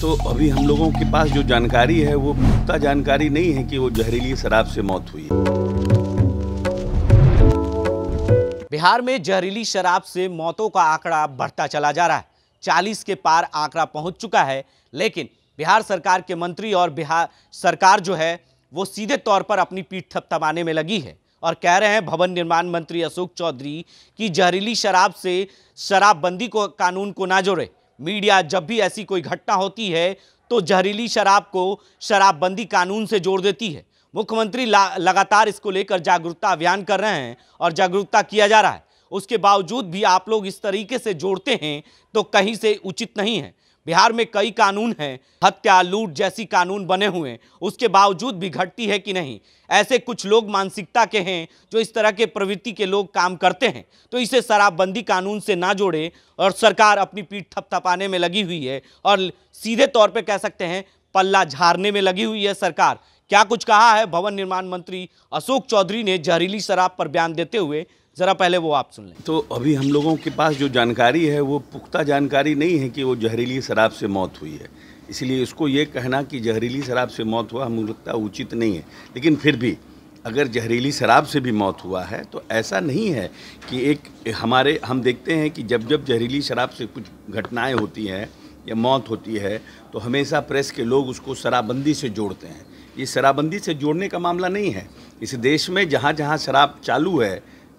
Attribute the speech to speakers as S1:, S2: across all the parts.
S1: तो अभी हम लोगों के पास जो जानकारी है वो पुख्ता जानकारी नहीं है कि वो जहरीली शराब से मौत हुई
S2: बिहार में जहरीली शराब से मौतों का आंकड़ा बढ़ता चला जा रहा है चालीस के पार आंकड़ा पहुंच चुका है लेकिन बिहार सरकार के मंत्री और बिहार सरकार जो है वो सीधे तौर पर अपनी पीठ थपथपाने में लगी है और कह रहे हैं भवन निर्माण मंत्री अशोक चौधरी कि जहरीली शराब से शराबबंदी को कानून को ना जोड़े मीडिया जब भी ऐसी कोई घटना होती है तो जहरीली शराब को शराबबंदी कानून से जोड़ देती है मुख्यमंत्री लगातार इसको लेकर जागरूकता अभियान कर रहे हैं और जागरूकता किया जा रहा है उसके बावजूद भी आप लोग इस तरीके से जोड़ते हैं तो कहीं से उचित नहीं है बिहार में कई कानून हैं हत्या लूट जैसी कानून बने हुए हैं उसके बावजूद भी घटती है कि नहीं ऐसे कुछ लोग मानसिकता के हैं जो इस तरह के प्रवृत्ति के लोग काम करते हैं तो इसे शराबबंदी कानून से ना जोड़े और सरकार अपनी पीठ थपथपाने में लगी हुई है और सीधे तौर पर कह सकते हैं पल्ला झारने में लगी हुई है सरकार क्या कुछ कहा है भवन निर्माण मंत्री अशोक चौधरी ने जहरीली शराब पर बयान देते हुए ज़रा पहले वो आप सुन लें
S1: तो अभी हम लोगों के पास जो जानकारी है वो पुख्ता जानकारी नहीं है कि वो जहरीली शराब से मौत हुई है इसलिए इसको ये कहना कि जहरीली शराब से मौत हुआ हमें लगता उचित नहीं है लेकिन फिर भी अगर जहरीली शराब से भी मौत हुआ है तो ऐसा नहीं है कि एक हमारे हम देखते हैं कि जब जब जहरीली शराब से कुछ घटनाएं होती हैं या मौत होती है तो हमेशा प्रेस के लोग उसको शराबबंदी से जोड़ते हैं ये शराबबंदी से जोड़ने का मामला नहीं है इस देश में जहाँ जहाँ शराब चालू है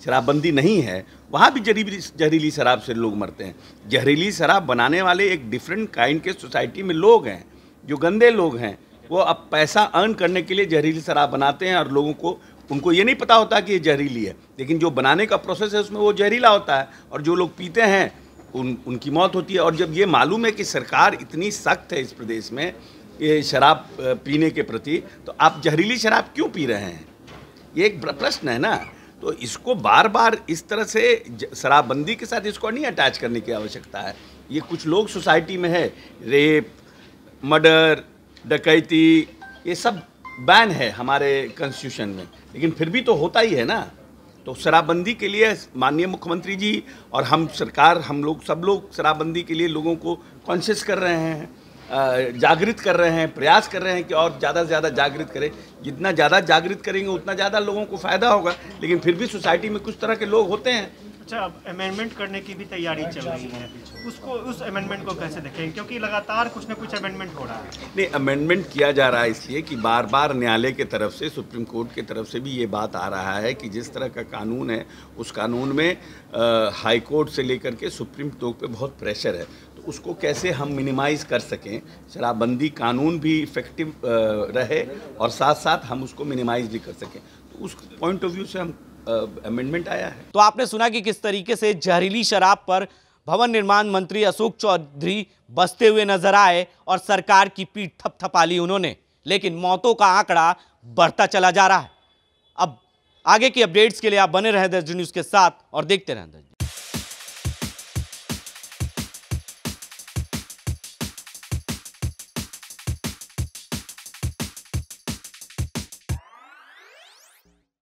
S1: शराबबंदी नहीं है वहाँ भी जहरीली जहरीली शराब से लोग मरते हैं जहरीली शराब बनाने वाले एक डिफरेंट काइंड के सोसाइटी में लोग हैं जो गंदे लोग हैं वो अब पैसा अर्न करने के लिए जहरीली शराब बनाते हैं और लोगों को उनको ये नहीं पता होता कि ये जहरीली है लेकिन जो बनाने का प्रोसेस है उसमें वो जहरीला होता है और जो लोग पीते हैं उन उनकी मौत होती है और जब ये मालूम है कि सरकार इतनी सख्त है इस प्रदेश में ये शराब पीने के प्रति तो आप जहरीली शराब क्यों पी रहे हैं ये एक प्रश्न है ना तो इसको बार बार इस तरह से शराबबंदी के साथ इसको नहीं अटैच करने की आवश्यकता है ये कुछ लोग सोसाइटी में है रेप मर्डर डकैती ये सब बैन है हमारे कॉन्स्टिट्यूशन में लेकिन फिर भी तो होता ही है ना तो शराबबंदी के लिए माननीय मुख्यमंत्री जी और हम सरकार हम लोग सब लोग शराबबंदी के लिए लोगों को कॉन्शियस कर रहे हैं जागृत कर रहे हैं प्रयास कर रहे हैं कि और ज़्यादा से ज़्यादा जागृत करें जितना ज़्यादा जागृत करेंगे उतना ज़्यादा लोगों को फ़ायदा होगा लेकिन फिर भी सोसाइटी में कुछ तरह के लोग होते हैं अच्छा
S2: अमेंडमेंट करने की
S1: भी तैयारी चल रही है
S2: उसको उस अमेंडमेंट को कैसे देखें क्योंकि लगातार कुछ ना कुछ अमेंडमेंट हो रहा है
S1: नहीं अमेंडमेंट किया जा रहा है इसलिए कि बार बार न्यायालय के तरफ से सुप्रीम कोर्ट के तरफ से भी ये बात आ रहा है कि जिस तरह का कानून है उस कानून में हाई कोर्ट से लेकर के सुप्रीम कोर्ट पर बहुत प्रेशर है तो उसको कैसे हम मिनिमाइज़ कर सकें शराबबंदी कानून भी इफ़ेक्टिव रहे और साथ साथ हम उसको मिनिमाइज़ भी कर सकें तो उस पॉइंट ऑफ व्यू से हम अमेंडमेंट आया है तो आपने सुना कि किस तरीके से
S2: जहरीली शराब पर भवन निर्माण मंत्री अशोक चौधरी बसते हुए नजर आए और सरकार की पीठ थपथपा ली उन्होंने लेकिन मौतों का आंकड़ा बढ़ता चला जा रहा है अब आगे की अपडेट्स के लिए आप बने रहें दर्ज न्यूज़ के साथ और देखते रहें दर्ज